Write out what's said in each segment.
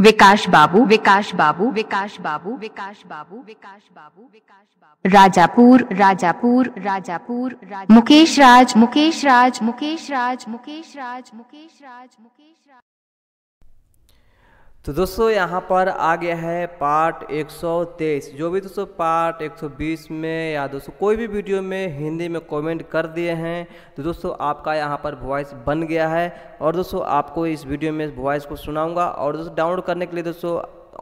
विकास बाबू विकास बाबू विकास बाबू विकास बाबू विकास बाबू विकास बाबू राजापुर राजापुर राजापुर मुकेश राज मुकेश राज मुकेश राज मुकेश राज मुकेश राज मुकेश राज राज तो दोस्तों यहाँ पर आ गया है पार्ट 123 जो भी दोस्तों पार्ट 120 में या दोस्तों कोई भी वीडियो में हिंदी में कमेंट कर दिए हैं तो दोस्तों आपका यहाँ पर वॉइस बन गया है और दोस्तों आपको इस वीडियो में वॉइस को सुनाऊंगा और दोस्तों डाउनलोड करने के लिए दोस्तों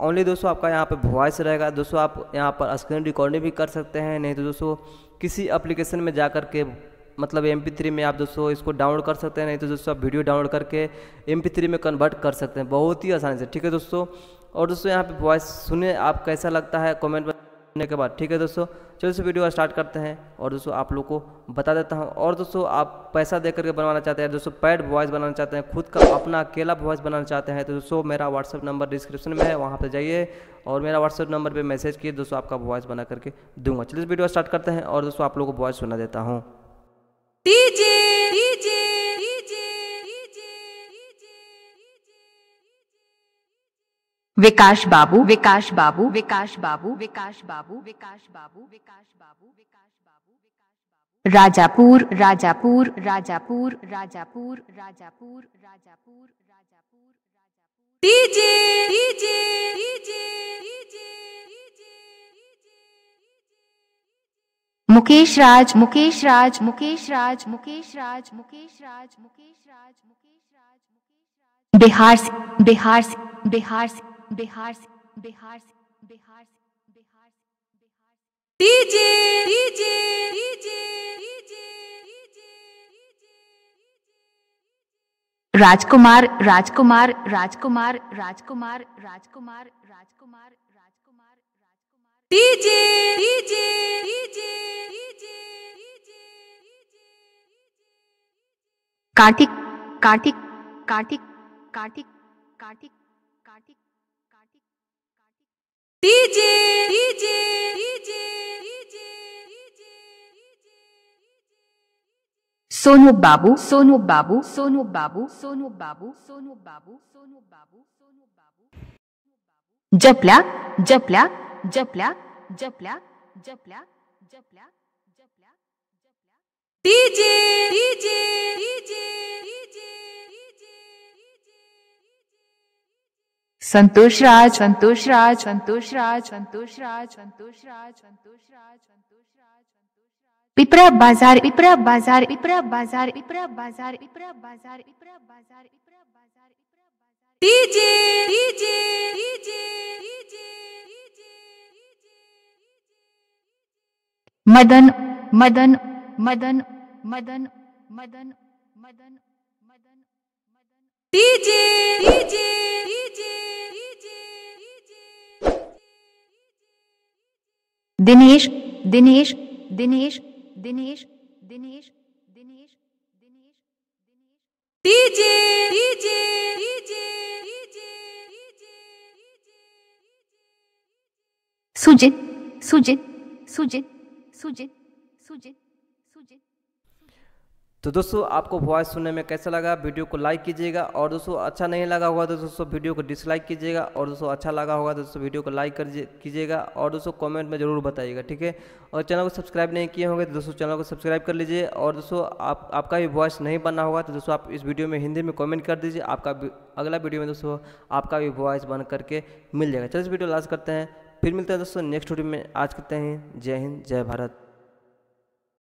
ओनली दोस्तों आपका यहाँ पर वॉइस रहेगा दोस्तों आप यहाँ पर स्क्रीन रिकॉर्डिंग भी कर सकते हैं नहीं तो दोस्तों किसी अप्लीकेशन में जा कर के मतलब एम में आप दोस्तों इसको डाउनलोड कर सकते हैं नहीं तो दोस्तों आप वीडियो डाउनलोड करके एम में कन्वर्ट कर सकते हैं बहुत ही आसानी से ठीक है दोस्तों और दोस्तों यहाँ पे वॉइस सुने आप कैसा लगता है कमेंट में के बाद ठीक है दोस्तों चलो इस वीडियो स्टार्ट करते हैं और दोस्तों आप लोग को बता देता हूँ और दोस्तों आप पैसा दे करके बनवाना चाहते हैं दोस्तों पैड वॉइस बनाना चाहते हैं खुद का अपना अकेला वॉइस बनाना चाहते हैं तो दोस्तों मेरा व्हाट्सअप नंबर डिस्क्रिप्शन में है वहाँ पर जाइए और मेरा व्हाट्सअप नंबर पर मैसेज किए दोस्तों आपका वॉइस बना करके दूंगा चलिए इस वीडियो स्टार्ट करते हैं और दोस्तों आप लोग को वॉइस सुना देता हूँ DJ DJ Vikas Babu Vikas Babu Vikas Babu Vikas Babu Vikas Babu Vikas Babu Vikas Babu Rajapur Rajapur Rajapur Rajapur Rajapur Rajapur Rajapur DJ DJ DJ Mukesh Raj Mukesh Raj Mukesh Raj Mukesh Raj Mukesh Raj Mukesh Raj Mukesh Raj Bihar Bihar Bihar से Bihar Bihar Bihar Bihar DJ DJ DJ DJ DJ DJ Rajkumar Rajkumar Rajkumar Rajkumar Rajkumar Rajkumar Rajkumar Rajkumar DJ DJ Kartik Kartik Kartik Kartik Kartik Kartik Kartik DJ DJ DJ Sonu Babu Sonu Babu Sonu Babu Sonu Babu Sonu Babu Sonu Babu Sonu Babu Japla Japla Japla Japla Japla Japla DJ DJ Santosh Raj Santosh Raj Santosh Raj Santosh Raj Santosh Raj Santosh Raj Santosh Raj Pipra Bazar Pipra Bazar Pipra Bazar Pipra Bazar Pipra Bazar Pipra Bazar Pipra Bazar Pipra Bazar DJ DJ DJ Madan Madan Madan Madan Madan Madan Madan DJ DJ DJ Dinesh Dinesh Dinesh Dinesh Dinesh Dinesh Dinesh DJ DJ DJ Sujit Sujit Sujit Sujit Sujit Sujit Sujit तो दोस्तों आपको वॉइस सुनने में कैसा लगा वीडियो को लाइक कीजिएगा और दोस्तों अच्छा नहीं लगा होगा तो दोस्तों वीडियो को डिसलाइक कीजिएगा और दोस्तों अच्छा लगा होगा तो दोस्तों वीडियो को लाइक कीजिएगा और दोस्तों कमेंट में ज़रूर बताइएगा ठीक है और चैनल को सब्सक्राइब नहीं किए होंगे तो दोस्तों चैनल को सब्सक्राइब कर लीजिए और दोस्तों आप आपका भी वॉइस नहीं बनना होगा तो दोस्तों आप इस वीडियो में हिंदी में कॉमेंट कर दीजिए आपका अगला वीडियो में दोस्तों आपका भी वॉइस बन करके मिल जाएगा चलिए इस वीडियो लाज करते हैं फिर मिलते हैं दोस्तों नेक्स्ट वीडियो में आज करते हैं जय हिंद जय भारत